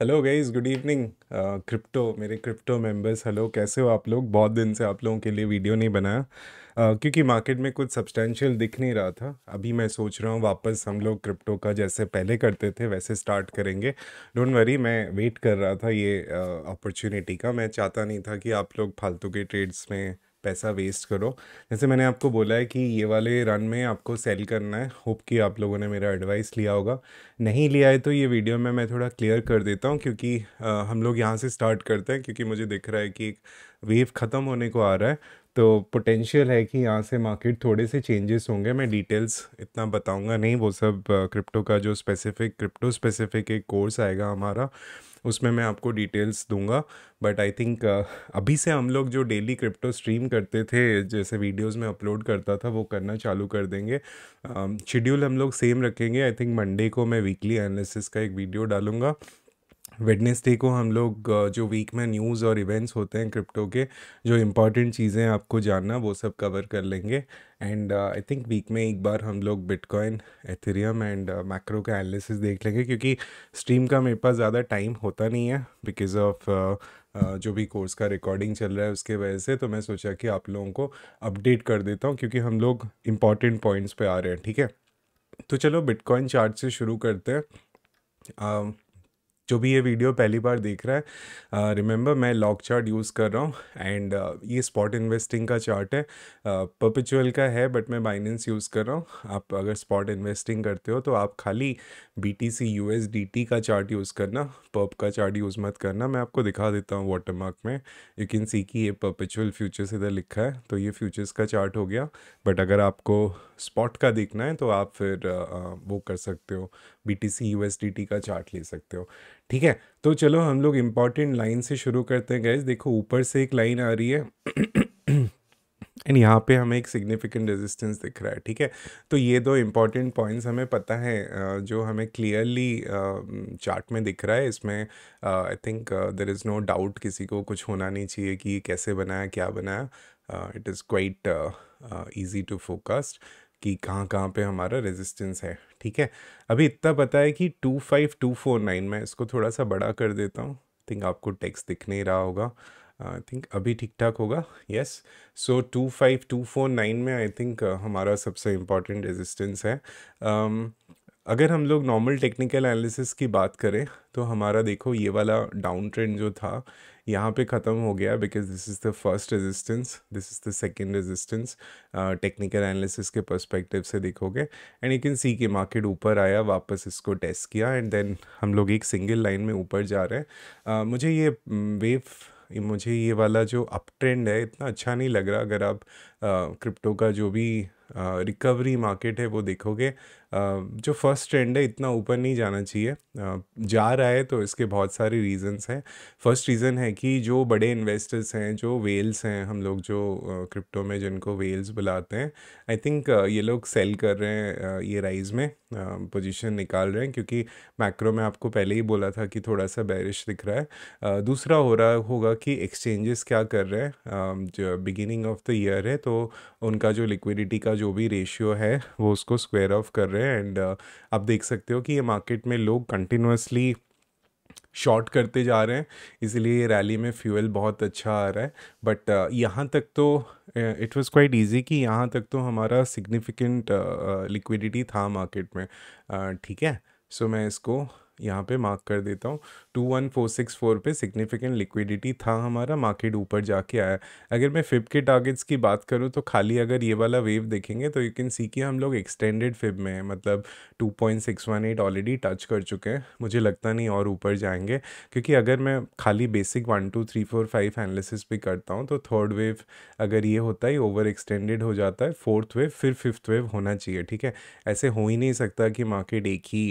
Hello guys good evening crypto मेरे crypto members hello कैसे हो आप लोग बहुत दिन से आप लोगों के लिए वीडियो नहीं बनाया uh, क्योंकि मार्केट में कुछ सब्सटेंशियल दिख नहीं रहा था अभी मैं सोच रहा हूँ वापस हम लोग क्रिप्टो का जैसे पहले करते थे वैसे स्टार्ट करेंगे डोंट वरी मैं वेट कर रहा था ये अपॉर्चुनिटी uh, का मैं चाहता नहीं था कि आप लोग फालतू के ट्रेड्स में पैसा वेस्ट करो जैसे मैंने आपको बोला है कि ये वाले रन में आपको सेल करना है होप कि आप लोगों ने मेरा एडवाइस लिया होगा नहीं लिया है तो ये वीडियो में मैं थोड़ा क्लियर कर देता हूँ क्योंकि आ, हम लोग यहाँ से स्टार्ट करते हैं क्योंकि मुझे दिख रहा है कि एक वेव ख़त्म होने को आ रहा है तो पोटेंशियल है कि यहाँ से मार्केट थोड़े से चेंजेस होंगे मैं डिटेल्स इतना बताऊँगा नहीं वो सब क्रिप्टो का जो स्पेसिफिक क्रिप्टो स्पेसिफिक एक कोर्स आएगा हमारा उसमें मैं आपको डिटेल्स दूंगा बट आई थिंक अभी से हम लोग जो डेली क्रिप्टो स्ट्रीम करते थे जैसे वीडियोस में अपलोड करता था वो करना चालू कर देंगे शेड्यूल um, हम लोग सेम रखेंगे आई थिंक मंडे को मैं वीकली एनालिसिस का एक वीडियो डालूंगा वेडनेसडे को हम लोग जो वीक में न्यूज़ और इवेंट्स होते हैं क्रिप्टो के जो इम्पॉर्टेंट चीज़ें आपको जानना वो सब कवर कर लेंगे एंड आई थिंक वीक में एक बार हम लोग बिटकॉइन एथेरियम एंड मैक्रो का एनालिसिस देख लेंगे क्योंकि स्ट्रीम का मेरे पास ज़्यादा टाइम होता नहीं है बिकॉज ऑफ Uh, जो भी कोर्स का रिकॉर्डिंग चल रहा है उसके वजह से तो मैं सोचा कि आप लोगों को अपडेट कर देता हूँ क्योंकि हम लोग इम्पॉर्टेंट पॉइंट्स पे आ रहे हैं ठीक है तो चलो बिटकॉइन चार्ट से शुरू करते हैं uh, जो भी ये वीडियो पहली बार देख रहा है रिमेंबर uh, मैं लॉक चार्ट यूज़ कर रहा हूँ एंड uh, ये स्पॉट इन्वेस्टिंग का चार्ट है पर्पिचुअल uh, का है बट मैं बाइनेंस यूज़ कर रहा हूँ आप अगर स्पॉट इन्वेस्टिंग करते हो तो आप खाली B T C U S D T का चार्ट यूज़ करना पर्प का चार्ट यूज़ मत करना मैं आपको दिखा देता हूँ वाटर मार्क में यू कैन सी कि ये पर्पिचुअल फ्यूचर्स इधर लिखा है तो ये फ्यूचर्स का चार्ट हो गया बट अगर आपको स्पॉट का देखना है तो आप फिर वो कर सकते हो B T C U S D T का चार्ट ले सकते हो ठीक है तो चलो हम लोग इम्पॉर्टेंट लाइन से शुरू करते हैं गैस देखो ऊपर से एक लाइन आ रही है एंड यहाँ पे हमें एक सिग्निफिकेंट रेजिस्टेंस दिख रहा है ठीक है तो ये दो इम्पॉर्टेंट पॉइंट्स हमें पता है जो हमें क्लियरली चार्ट में दिख रहा है इसमें I think there is no doubt किसी को कुछ होना नहीं चाहिए कि कैसे बनाया क्या बनाया it is quite easy to focused कि कहाँ कहाँ पे हमारा रेजिस्टेंस है ठीक है अभी इतना पता है कि two five two four nine मैं इसको थोड़ा सा बड़ा कर देता हूँ थिंक आपको टेक्स्ट दिख नहीं रहा होगा आई uh, थिंक अभी ठीक ठाक होगा yes so two five two four nine में आई थिंक uh, हमारा सबसे इम्पॉर्टेंट रेजिस्टेंस है um, अगर हम लोग नॉर्मल टेक्निकल एनालिसिस की बात करें तो हमारा देखो ये वाला डाउन ट्रेंड जो था यहाँ पे ख़त्म हो गया because this is the first resistance this is the second resistance technical analysis के पर्सपेक्टिव से देखोगे एंड यू कैन सी कि मार्केट ऊपर आया वापस इसको टेस्ट किया एंड देन हम लोग एक सिंगल लाइन में ऊपर जा रहे हैं uh, मुझे ये वेव मुझे ये वाला जो अप ट्रेंड है इतना अच्छा नहीं लग रहा अगर आप क्रिप्टो का जो भी रिकवरी मार्केट है वो देखोगे जो फर्स्ट ट्रेंड है इतना ऊपर नहीं जाना चाहिए जा रहा है तो इसके बहुत सारे रीजंस हैं फर्स्ट रीज़न है कि जो बड़े इन्वेस्टर्स हैं जो वेल्स हैं हम लोग जो क्रिप्टो में जिनको वेल्स बुलाते हैं आई थिंक ये लोग सेल कर रहे हैं ये राइज में पोजीशन निकाल रहे हैं क्योंकि मैक्रो में आपको पहले ही बोला था कि थोड़ा सा बैरिश दिख रहा है दूसरा हो रहा होगा कि एक्सचेंजेस क्या कर रहे हैं जो बिगिनिंग ऑफ द ईयर है तो तो उनका जो लिक्विडिटी का जो भी रेशियो है वो उसको स्क्वेयर ऑफ कर रहे हैं एंड आप देख सकते हो कि ये मार्केट में लोग कंटिन्यूसली शॉर्ट करते जा रहे हैं इसीलिए ये रैली में फ्यूल बहुत अच्छा आ रहा है बट यहाँ तक तो इट वाज क्वाइट इजी कि यहाँ तक तो हमारा सिग्निफिकेंट लिक्विडिटी था मार्केट में ठीक है सो मैं इसको यहाँ पे मार्क कर देता हूँ two one four six four पे सिग्निफिकेंट लिक्विडिटी था हमारा मार्केट ऊपर जाके आया अगर मैं फिप के टारगेट्स की बात करूँ तो खाली अगर ये वाला वेव देखेंगे तो यू कैन सी कि हम लोग एक्सटेंडेड फिप में हैं मतलब two point six one eight already touch कर चुके हैं मुझे लगता नहीं और ऊपर जाएंगे क्योंकि अगर मैं खाली basic one two three four five analysis भी करता हूँ तो थर्ड वेव अगर ये होता है ओवर एक्सटेंडेड हो जाता है फोर्थ वेव फिर फिफ्थ वेव होना चाहिए ठीक है ऐसे हो ही नहीं सकता कि मार्केट एक ही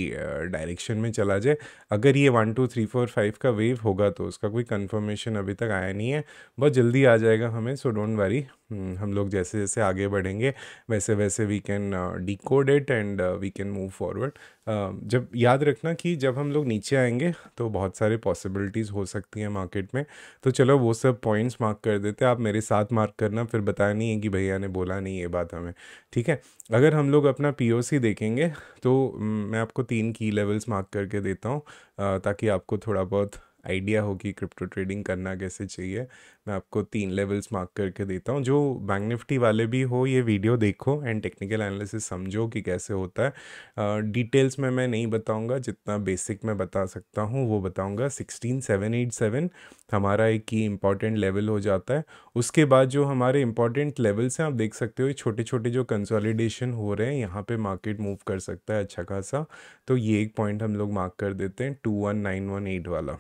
डायरेक्शन में चला चला जाए अगर ये one two three four five का वेव होगा तो उसका कोई कन्फर्मेशन अभी तक आया नहीं है बहुत जल्दी आ जाएगा हमें सो डोंट वरी हम्म, हम लोग जैसे जैसे आगे बढ़ेंगे वैसे वैसे we can decode it and we can move forward जब याद रखना कि जब हम लोग नीचे आएंगे तो बहुत सारे पॉसिबिलिटीज़ हो सकती हैं मार्केट में तो चलो वो सब पॉइंट्स मार्क कर देते आप मेरे साथ मार्क करना फिर बताया नहीं है कि भैया ने बोला नहीं ये बात हमें ठीक है अगर हम लोग अपना पी देखेंगे तो मैं आपको तीन की लेवल्स मार्क करके देता हूँ uh, ताकि आपको थोड़ा बहुत आइडिया हो कि क्रिप्टो ट्रेडिंग करना कैसे चाहिए मैं आपको तीन लेवल्स मार्क करके देता हूँ जो बैंक निफ्टी वाले भी हो ये वीडियो देखो एंड टेक्निकल एनालिसिस समझो कि कैसे होता है डिटेल्स uh, में मैं नहीं बताऊँगा जितना बेसिक मैं बता सकता हूँ वो बताऊँगा सिक्सटीन सेवन एट सेवन हमारा एक ही इम्पॉर्टेंट लेवल हो जाता है उसके बाद जो हमारे इंपॉर्टेंट लेवल्स हैं आप देख सकते हो ये छोटे छोटे जो कंसॉलिडेशन हो रहे हैं यहाँ पर मार्केट मूव कर सकता है अच्छा खासा तो ये एक पॉइंट हम लोग मार्क कर देते हैं two one nine one eight वाला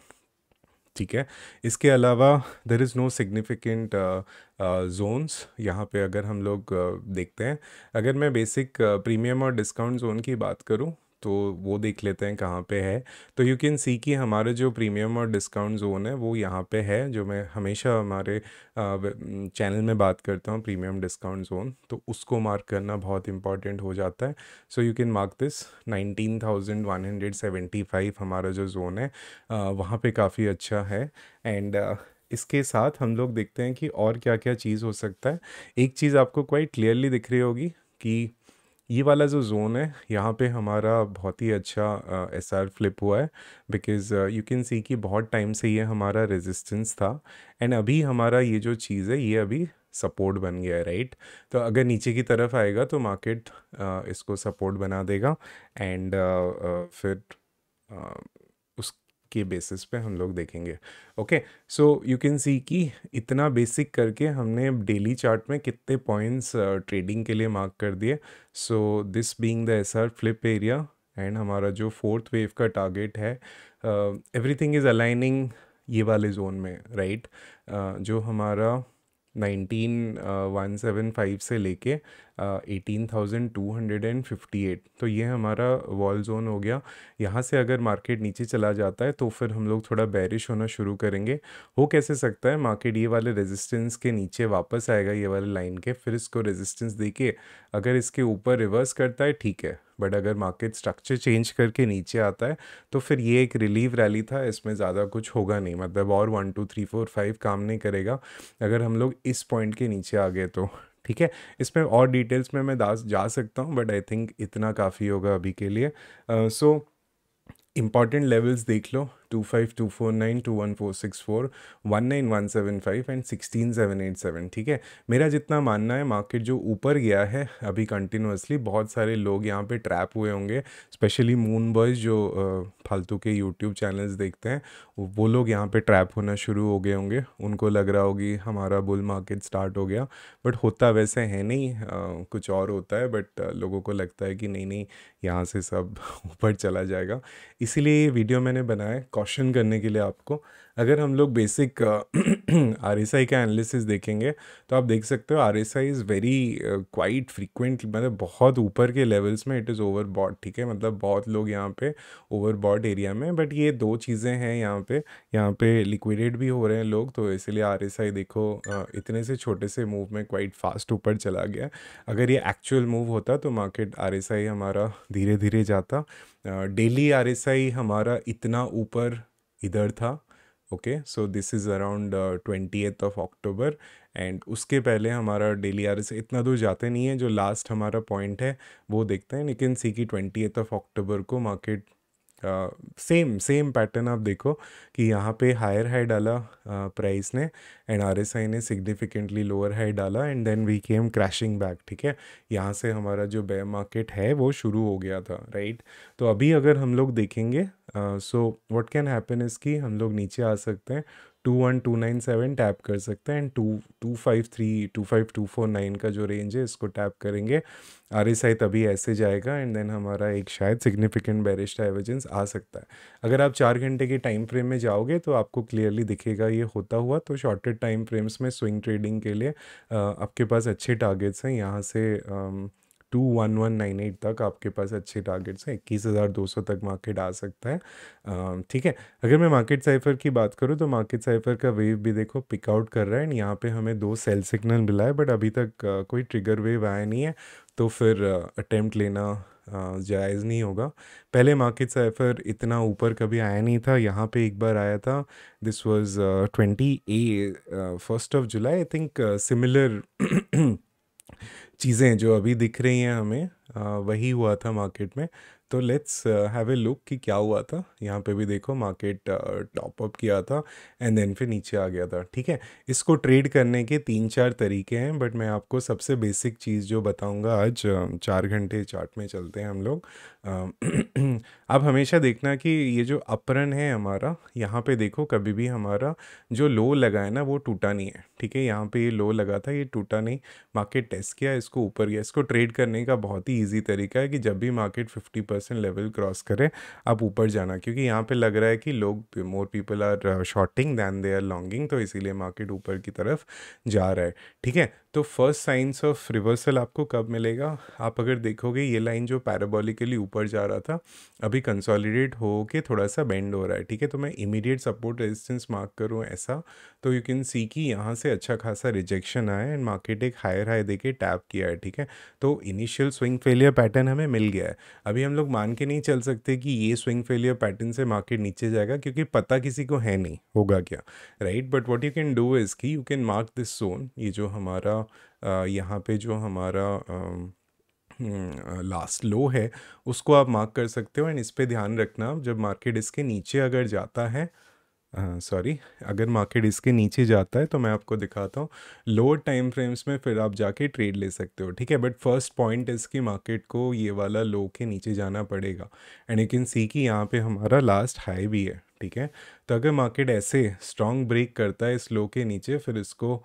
ठीक है इसके अलावा there is no significant zones यहाँ पे अगर हम लोग uh, देखते हैं अगर मैं बेसिक प्रीमियम uh, और डिस्काउंट जोन की बात करूँ तो वो देख लेते हैं कहाँ पे है तो यू कैन सी कि हमारे जो प्रीमियम और डिस्काउंट जोन है वो यहाँ पे है जो मैं हमेशा हमारे चैनल में बात करता हूँ प्रीमियम डिस्काउंट जोन तो उसको मार्क करना बहुत इंपॉर्टेंट हो जाता है so you can mark this nineteen thousand one hundred seventy five हमारा जो जोन है वहाँ पर काफ़ी अच्छा है एंड इसके साथ हम लोग देखते हैं कि और क्या क्या चीज़ हो सकता है एक चीज़ आपको क्वाइट क्लियरली दिख रही होगी कि ये वाला जो जोन है यहाँ पे हमारा बहुत ही अच्छा एस आर फ्लिप हुआ है बिकॉज़ यू कैन सी कि बहुत टाइम से ये हमारा रेजिस्टेंस था एंड अभी हमारा ये जो चीज़ है ये अभी सपोर्ट बन गया है राइट तो अगर नीचे की तरफ आएगा तो मार्केट इसको सपोर्ट बना देगा एंड फिर के बेसिस पे हम लोग देखेंगे okay so you can see कि इतना बेसिक करके हमने डेली चार्ट में कितने पॉइंट्स ट्रेडिंग uh, के लिए मार्क कर दिए so this being the SR flip area and हमारा जो फोर्थ वेव का टारगेट है एवरीथिंग इज़ अलाइनिंग ये वाले जोन में राइट right? uh, जो हमारा नाइनटीन वन सेवन फाइव से लेके eighteen thousand two hundred and fifty eight तो ये हमारा वॉल जोन हो गया यहाँ से अगर मार्केट नीचे चला जाता है तो फिर हम लोग थोड़ा बैरिश होना शुरू करेंगे हो कैसे सकता है मार्केट ये वाले रेजिस्टेंस के नीचे वापस आएगा ये वाले लाइन के फिर इसको रेजिस्टेंस के अगर इसके ऊपर रिवर्स करता है ठीक है बट अगर मार्केट स्ट्रक्चर चेंज करके नीचे आता है तो फिर ये एक रिलीव रैली था इसमें ज़्यादा कुछ होगा नहीं मतलब और one two three four five काम नहीं करेगा अगर हम लोग इस पॉइंट के नीचे आ गए तो ठीक है इसमें और डिटेल्स में मैं दास जा सकता हूँ बट आई थिंक इतना काफ़ी होगा अभी के लिए सो इम्पॉर्टेंट लेवल्स देख लो two two two five five four four four nine nine one one one six seven and sixteen seven eight seven ठीक है मेरा जितना मानना है मार्केट जो ऊपर गया है अभी कंटिन्यूसली बहुत सारे लोग यहाँ पे ट्रैप हुए होंगे स्पेशली मून बॉयज़ जो फालतू के यूट्यूब चैनल्स देखते हैं वो लोग यहाँ पे ट्रैप होना शुरू हो गए होंगे उनको लग रहा होगी हमारा बुल मार्केट स्टार्ट हो गया बट होता वैसे है नहीं आ, कुछ और होता है बट लोगों को लगता है कि नहीं नहीं यहाँ से सब ऊपर चला जाएगा इसीलिए ये वीडियो मैंने बनाया कॉशन करने के लिए आपको अगर हम लोग बेसिक आर एस आई का एनालिसिस देखेंगे तो आप देख सकते हो R S I is very quite frequent मतलब बहुत ऊपर के लेवल्स में इट इज़ ओवर बॉड ठीक है मतलब बहुत लोग यहाँ पे ओवर बॉड एरिया में बट ये दो चीज़ें हैं यहाँ पे यहाँ पे लिक्विडेट भी हो रहे हैं लोग तो इसीलिए आर एस आई देखो uh, इतने से छोटे से मूव में क्वाइट फास्ट ऊपर चला गया अगर ये एक्चुअल मूव होता तो मार्केट आर एस आई हमारा धीरे धीरे जाता डेली आर एस आई हमारा इतना ऊपर इधर था okay so this is around twenty eighth of October and उसके पहले हमारा डेली आर इतना दूर जाते नहीं है जो लास्ट हमारा पॉइंट है वो देखते हैं लेकिन सी की ट्वेंटी एथ ऑफ अक्टूबर को मार्केट सेम सेम पैटर्न आप देखो कि यहाँ पे हायर हाई डाला प्राइस uh, ने एंड आर एस आई ने सिग्निफिकेंटली लोअर हाई डाला and then we came crashing back ठीक है यहाँ से हमारा जो बे मार्केट है वो शुरू हो गया था राइट right? तो अभी अगर हम लोग देखेंगे so what can happen is कि हम लोग नीचे आ सकते हैं two one two nine seven tap कर सकते हैं and two two five three two five two four nine का जो रेंज है इसको टैप करेंगे आर एस आई तभी ऐसे जाएगा एंड देन हमारा एक शायद सिग्निफिकेंट बैरिश डाइवर्जेंस आ सकता है अगर आप चार घंटे के टाइम फ्रेम में जाओगे तो आपको क्लियरली दिखेगा ये होता हुआ तो शॉर्टेड टाइम फ्रेम्स में स्विंग ट्रेडिंग के लिए आपके पास अच्छे टारगेट्स हैं यहाँ से two one one nine eight तक आपके पास अच्छे टारगेट्स हैं इक्कीस हज़ार दो सौ तक मार्केट आ सकता है ठीक है अगर मैं मार्केट साइफर की बात करूँ तो मार्केट साइफर का वेव भी देखो पिकआउट कर रहा है एंड यहाँ पे हमें दो सेल सिग्नल मिला है बट अभी तक कोई ट्रिगर वेव आया नहीं है तो फिर अटैम्प्ट लेना जायज़ नहीं होगा पहले मार्केट साइफर इतना ऊपर कभी आया नहीं था यहाँ पे एक बार आया था this was twenty uh first of July I think similar चीज़ें जो अभी दिख रही हैं हमें वही हुआ था मार्केट में तो लेट्स हैव ए लुक कि क्या हुआ था यहाँ पे भी देखो मार्केट टॉप अप किया था एंड देन फिर नीचे आ गया था ठीक है इसको ट्रेड करने के तीन चार तरीके हैं बट मैं आपको सबसे बेसिक चीज़ जो बताऊँगा आज um, चार घंटे चार्ट में चलते हैं हम लोग um, आप हमेशा देखना कि ये जो अपरन है हमारा यहाँ पे देखो कभी भी हमारा जो लो लगा है ना वो टूटा नहीं है ठीक है यहाँ पे ये लो लगा था ये टूटा नहीं मार्केट टेस्ट किया इसको ऊपर गया इसको ट्रेड करने का बहुत ही ईजी तरीका है कि जब भी market fifty percent level cross करें आप ऊपर जाना क्योंकि यहाँ पे लग रहा है कि लोग more people are shorting than they are longing तो इसीलिए मार्केट ऊपर की तरफ जा रहा है ठीक है तो फर्स्ट साइंस ऑफ रिवर्सल आपको कब मिलेगा आप अगर देखोगे ये लाइन जो पैराबॉलिकली ऊपर जा रहा था अभी कंसोलिडेट हो के थोड़ा सा बेंड हो रहा है ठीक है तो मैं इमीडिएट सपोर्ट रेजिस्टेंस मार्क करूँ ऐसा तो यू कैन सी कि यहाँ से अच्छा खासा रिजेक्शन आया एंड मार्केट एक हायर हाई दे के टैप किया है ठीक है तो इनिशियल स्विंग फेलियर पैटर्न हमें मिल गया है अभी हम लोग मान के नहीं चल सकते कि ये स्विंग फेलियर पैटर्न से मार्केट नीचे जाएगा क्योंकि पता किसी को है नहीं होगा क्या right but what you can do is कि you can mark this zone ये जो हमारा यहाँ पे जो हमारा लास्ट लो है उसको आप मार्क कर सकते हो एंड इस पर ध्यान रखना जब मार्केट इसके नीचे अगर जाता है सॉरी अगर मार्केट इसके नीचे जाता है तो मैं आपको दिखाता हूँ लोअर टाइम फ्रेम्स में फिर आप जाके ट्रेड ले सकते हो ठीक है बट फर्स्ट पॉइंट इसकी मार्केट को ये वाला लो के नीचे जाना पड़ेगा एंड यू कैन सी कि यहाँ पे हमारा लास्ट हाई भी है ठीक है तो अगर मार्केट ऐसे स्ट्रॉन्ग ब्रेक करता है इस लो के नीचे फिर इसको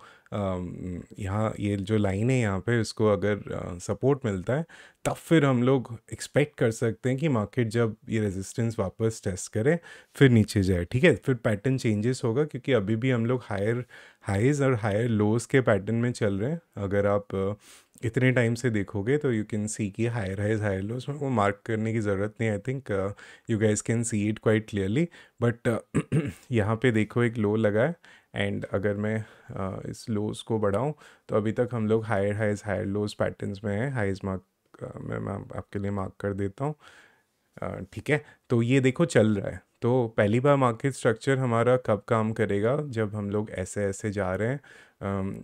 यहाँ ये जो लाइन है यहाँ पे इसको अगर सपोर्ट मिलता है तब फिर हम लोग एक्सपेक्ट कर सकते हैं कि मार्केट जब ये रेजिस्टेंस वापस टेस्ट करे फिर नीचे जाए ठीक है फिर पैटर्न चेंजेस होगा क्योंकि अभी भी हम लोग हायर हाइज़ और हायर लोज़ के पैटर्न में चल रहे हैं अगर आप इतने टाइम से देखोगे तो यू कैन सी कि हायर हाइज हायर लो उसमें वो मार्क करने की ज़रूरत नहीं I think you guys can see it quite clearly but यहाँ पे देखो एक लो लगा है एंड अगर मैं uh, इस लोज़ को बढ़ाऊँ तो अभी तक हम लोग higher highs higher lows patterns में हैं हाइज मार्क uh, मैं मैं आपके लिए मार्क कर देता हूँ uh, ठीक है तो ये देखो चल रहा है तो पहली बार मार्केट स्ट्रक्चर हमारा कब काम करेगा जब हम लोग ऐसे ऐसे जा रहे हैं um,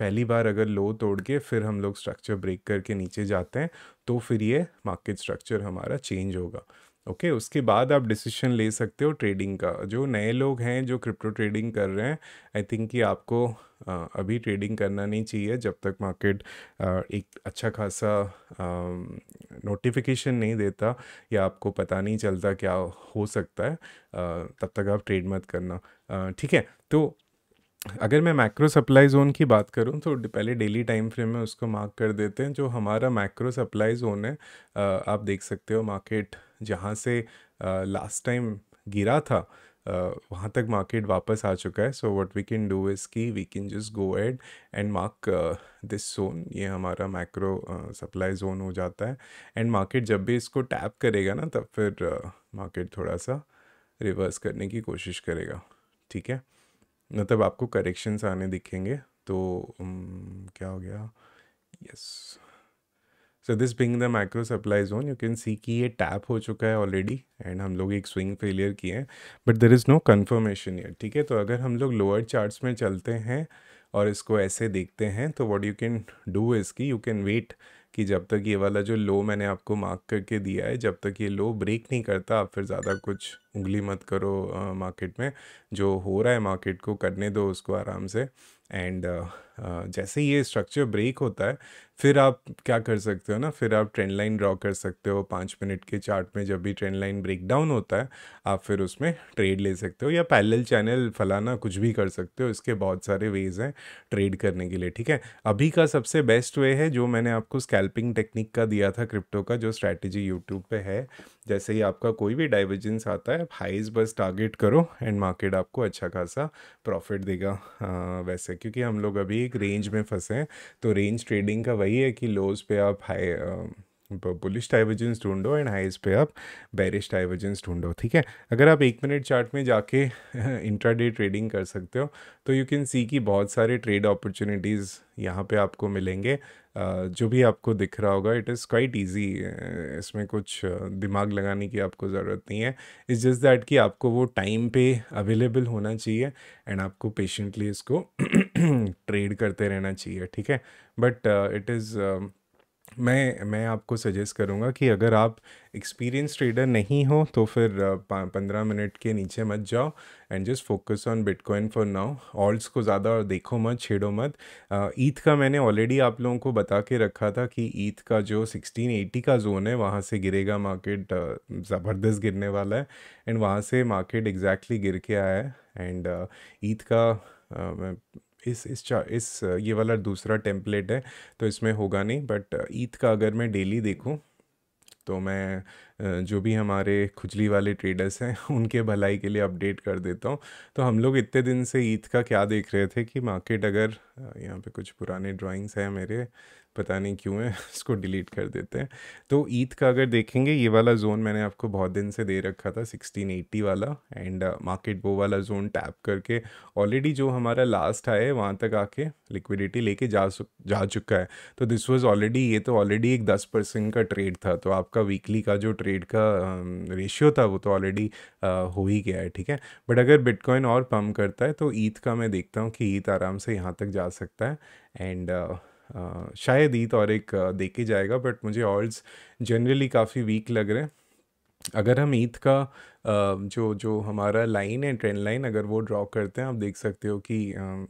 पहली बार अगर लो तोड़ के फिर हम लोग स्ट्रक्चर ब्रेक करके नीचे जाते हैं तो फिर ये मार्केट स्ट्रक्चर हमारा चेंज होगा ओके okay, उसके बाद आप डिसीजन ले सकते हो ट्रेडिंग का जो नए लोग हैं जो क्रिप्टो ट्रेडिंग कर रहे हैं आई थिंक कि आपको अभी ट्रेडिंग करना नहीं चाहिए जब तक मार्केट एक अच्छा खासा नोटिफिकेशन नहीं देता या आपको पता नहीं चलता क्या हो सकता है तब तक आप ट्रेड मत करना ठीक है तो अगर मैं मैक्रो सप्लाई जोन की बात करूं तो पहले डेली टाइम फ्रेम में उसको मार्क कर देते हैं जो हमारा मैक्रो सप्लाई जोन है आप देख सकते हो मार्केट जहां से लास्ट टाइम गिरा था वहां वहाँ तक मार्केट वापस आ चुका है so what we can do is की we can just go ahead and mark this zone ये हमारा मैक्रो सप्लाई जोन हो जाता है एंड मार्केट जब भी इसको टैप करेगा ना तब फिर मार्केट uh, थोड़ा सा रिवर्स करने की कोशिश करेगा ठीक है मतलब आपको करेक्शंस आने दिखेंगे तो क्या हो गया yes so this being the micro supply zone you can see कि ये टैप हो चुका है ऑलरेडी एंड हम लोग एक स्विंग फेलियर किए हैं but there is no confirmation ये ठीक है तो अगर हम लोग लोअर चार्ट्स में चलते हैं और इसको ऐसे देखते हैं तो वॉट यू कैन डू इसकी यू कैन वेट कि जब तक ये वाला जो लो मैंने आपको मार्क करके दिया है जब तक ये लो ब्रेक नहीं करता आप फिर ज़्यादा कुछ उंगली मत करो मार्केट में जो हो रहा है मार्केट को करने दो उसको आराम से एंड uh, uh, जैसे ही ये स्ट्रक्चर ब्रेक होता है फिर आप क्या कर सकते हो ना फिर आप ट्रेंड लाइन ड्रॉ कर सकते हो पाँच मिनट के चार्ट में जब भी ट्रेंड लाइन ब्रेक डाउन होता है आप फिर उसमें ट्रेड ले सकते हो या पैरेलल चैनल फलाना कुछ भी कर सकते हो इसके बहुत सारे वेज़ हैं ट्रेड करने के लिए ठीक है अभी का सबसे बेस्ट वे है जो मैंने आपको स्कैल्पिंग टेक्निक का दिया था क्रिप्टो का जो स्ट्रैटेजी यूट्यूब पर है जैसे ही आपका कोई भी डाइवर्जेंस आता है आप हाइज बस टारगेट करो एंड मार्केट आपको अच्छा खासा प्रॉफिट देगा आ, वैसे क्योंकि हम लोग अभी एक रेंज में फंसे हैं तो रेंज ट्रेडिंग का वही है कि लोज पे आप हाई बुलिश डाइवर्जेंस ढूंढो एंड हाइज पे आप बैरिश डाइवर्जेंस ढूंढो ठीक है अगर आप एक मिनट चार्ट में जाके इंट्राडे ट्रेडिंग कर सकते हो तो यू कैन सी कि बहुत सारे ट्रेड अपॉर्चुनिटीज़ यहाँ पे आपको मिलेंगे जो भी आपको दिख रहा होगा इट इज़ क्वाइट ईजी इसमें कुछ दिमाग लगाने की आपको ज़रूरत नहीं है इट्स जस्ट दैट कि आपको वो टाइम पे अवेलेबल होना चाहिए एंड आपको पेशेंटली इसको ट्रेड करते रहना चाहिए ठीक है बट इट इज़ मैं मैं आपको सजेस्ट करूँगा कि अगर आप एक्सपीरियंस ट्रेडर नहीं हो तो फिर पंद्रह मिनट के नीचे मत जाओ and just focus on Bitcoin for now alts को ज़्यादा देखो मत छेड़ो मत ईद का मैंने ऑलरेडी आप लोगों को बता के रखा था कि ईद का जो 1680 का जोन है वहाँ से गिरेगा मार्केट ज़बरदस्त गिरने वाला है एंड वहाँ से मार्केट एग्जैक्टली गिर के आया है एंड ईद का इस इस चा इस ये वाला दूसरा टेम्पलेट है तो इसमें होगा नहीं बट ईद का अगर मैं डेली देखूँ तो मैं जो भी हमारे खुजली वाले ट्रेडर्स हैं उनके भलाई के लिए अपडेट कर देता हूँ तो हम लोग इतने दिन से ईद का क्या देख रहे थे कि मार्केट अगर यहाँ पे कुछ पुराने ड्राइंग्स हैं मेरे पता नहीं क्यों है इसको डिलीट कर देते हैं तो ईद का अगर देखेंगे ये वाला जोन मैंने आपको बहुत दिन से दे रखा था 1680 वाला एंड मार्केट वो वाला जोन टैप करके ऑलरेडी जो हमारा लास्ट आया है वहाँ तक आके लिक्विडिटी लेके जा जा चुका है तो दिस वाज ऑलरेडी ये तो ऑलरेडी एक दस परसेंट का ट्रेड था तो आपका वीकली का जो ट्रेड ट्रेड का रेशियो था वो तो ऑलरेडी हो ही गया है ठीक है बट अगर बिटकॉइन और पम्प करता है तो ईद का मैं देखता हूँ कि ईद आराम से यहाँ तक जा सकता है एंड शायद ईद और एक देखे जाएगा बट मुझे ऑल्स जनरली काफ़ी वीक लग रहे हैं अगर हम ईद का जो जो हमारा लाइन है ट्रेंड लाइन अगर वो ड्रॉ करते हैं आप देख सकते हो कि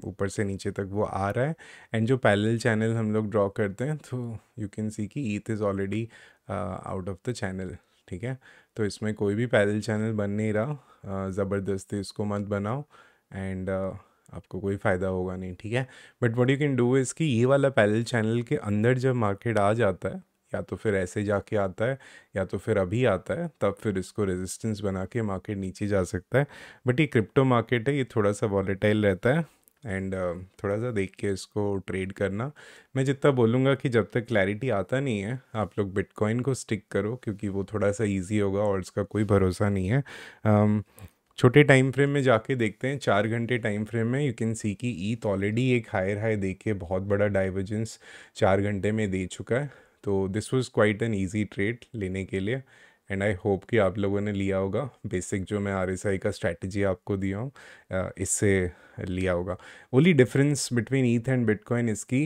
ऊपर से नीचे तक वो आ रहा है एंड जो पैरेलल चैनल हम लोग ड्रॉ करते हैं तो यू कैन सी कि ETH is already out of the channel ठीक है तो इसमें कोई भी पैरल चैनल बन नहीं रहा ज़बरदस्ती इसको मत बनाओ एंड आपको कोई फ़ायदा होगा नहीं ठीक है but what you can do is कि ये वाला पैरल चैनल के अंदर जब मार्केट आ जाता है या तो फिर ऐसे जाके आता है या तो फिर अभी आता है तब फिर इसको रेजिस्टेंस बना के मार्केट नीचे जा सकता है बट ये क्रिप्टो मार्केट है ये थोड़ा सा वॉलेटाइल रहता है एंड uh, थोड़ा सा देख के इसको ट्रेड करना मैं जितना बोलूँगा कि जब तक क्लैरिटी आता नहीं है आप लोग बिटकॉइन को स्टिक करो क्योंकि वो थोड़ा सा इजी होगा और इसका कोई भरोसा नहीं है um, छोटे टाइम फ्रेम में जाके देखते हैं चार घंटे टाइम फ्रेम में यू कैन सी कि ईथ ऑलरेडी एक हायर हाई दे के बहुत बड़ा डाइवर्जेंस चार घंटे में दे चुका है तो this was quite an easy trade लेने के लिए एंड आई होप कि आप लोगों ने लिया होगा बेसिक जो मैं आर का स्ट्रैटेजी आपको दिया हूँ इससे लिया होगा only difference between ETH and Bitcoin इसकी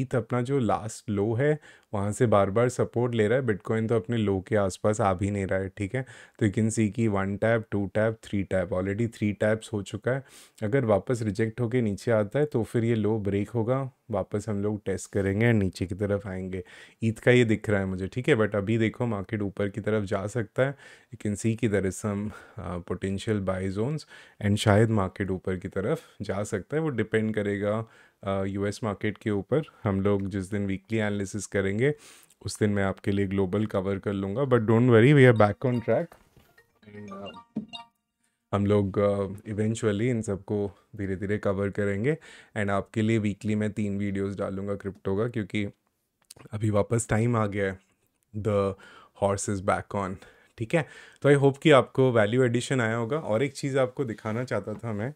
ईथ अपना जो लास्ट लो है वहाँ से बार बार सपोर्ट ले रहा है बिटकॉइन तो अपने लो के आसपास आ भी नहीं रहा है ठीक है तो यू कैन सी कि one tap two tap three tap already three taps हो चुका है अगर वापस रिजेक्ट होके नीचे आता है तो फिर ये लो ब्रेक होगा वापस हम लोग टेस्ट करेंगे नीचे की तरफ आएंगे ईद का ये दिख रहा है मुझे ठीक है बट अभी देखो मार्केट ऊपर की तरफ जा सकता है यू कैन सी कि there is some potential buy zones and शायद मार्केट ऊपर की तरफ तरफ जा सकता है वो डिपेंड करेगा यू एस मार्केट के ऊपर हम लोग जिस दिन वीकली एनालिसिस करेंगे उस दिन मैं आपके लिए ग्लोबल कवर कर लूँगा but don't worry we are back on track हम लोग इवेंचुअली uh, इन सबको धीरे धीरे कवर करेंगे एंड आपके लिए वीकली मैं तीन वीडियोस डालूंगा क्रिप्टो का क्योंकि अभी वापस टाइम आ गया है the horse is back on ठीक है तो आई होप कि आपको वैल्यू एडिशन आया होगा और एक चीज़ आपको दिखाना चाहता था मैं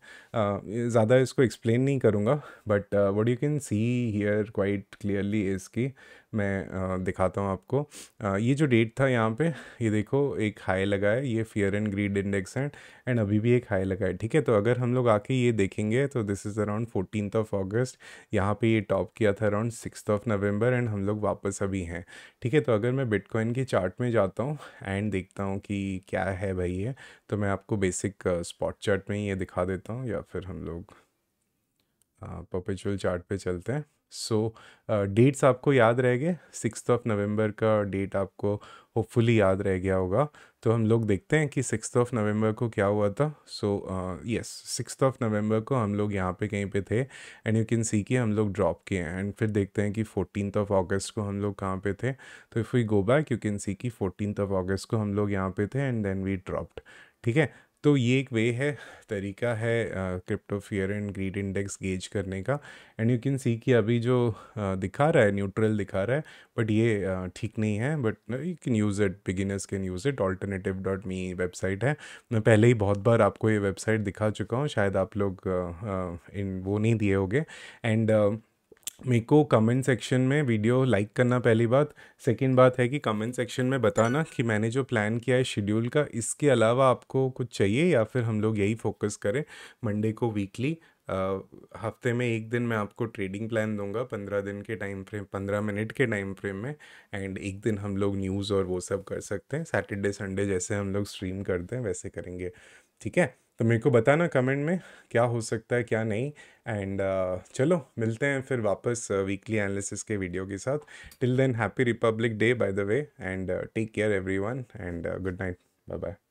ज़्यादा इसको एक्सप्लेन नहीं करूँगा but what you can see here quite clearly इसकी मैं दिखाता हूँ आपको ये जो डेट था यहाँ पे ये देखो एक हाई लगा है ये फियर एंड ग्रीड इंडेक्स है एंड अभी भी एक हाई लगा है ठीक है तो अगर हम लोग आके ये देखेंगे तो this is around fourteen of August यहाँ पे ये टॉप किया था around six of November and हम लोग वापस अभी हैं ठीक है तो अगर मैं बिटकॉइन के चार्ट में जाता हूँ एंड देखता हूँ कि क्या है भाई ये तो मैं आपको बेसिक स्पॉट चार्ट में ही ये दिखा देता हूँ या फिर हम लोग पपेचुअल हाँ, चार्ट पे चलते हैं सो so, डेट्स uh, आपको याद रह गए सिक्स ऑफ नवंबर का डेट आपको होपफुली याद रह गया होगा तो हम लोग देखते हैं कि सिक्स ऑफ नवंबर को क्या हुआ था so yes six of November को हम लोग यहाँ पे कहीं पे थे एंड यू कैन सी कि हम लोग ड्रॉप किए हैं एंड फिर देखते हैं कि फोर्टीन ऑफ अगस्त को हम लोग कहाँ पे थे तो if we go back you can see कि फोर्टीन ऑफ अगस्त को हम लोग यहाँ पे थे एंड देन वी ड्रॉप्ड ठीक है तो ये एक वे है तरीका है crypto fear and greed index gauge करने का एंड यू कैन सी कि अभी जो दिखा रहा है न्यूट्रल दिखा रहा है बट ये ठीक नहीं है but you can use it beginners can use it alternative dot me website है मैं पहले ही बहुत बार आपको ये वेबसाइट दिखा चुका हूँ शायद आप लोग इन वो नहीं दिए होंगे एंड मेरे को कमेंट सेक्शन में वीडियो लाइक करना पहली बात सेकंड बात है कि कमेंट सेक्शन में बताना कि मैंने जो प्लान किया है शेड्यूल का इसके अलावा आपको कुछ चाहिए या फिर हम लोग यही फोकस करें मंडे को वीकली हफ्ते में एक दिन मैं आपको ट्रेडिंग प्लान दूंगा पंद्रह दिन के टाइम फ्रेम पंद्रह मिनट के टाइम फ्रेम में एंड एक दिन हम लोग न्यूज़ और वो सब कर सकते हैं सैटरडे संडे जैसे हम लोग स्ट्रीम करते हैं वैसे करेंगे ठीक है तो मेरे को बताना कमेंट में क्या हो सकता है क्या नहीं एंड uh, चलो मिलते हैं फिर वापस वीकली uh, एनालिसिस के वीडियो के साथ till then happy Republic Day by the way and take care everyone and good night bye bye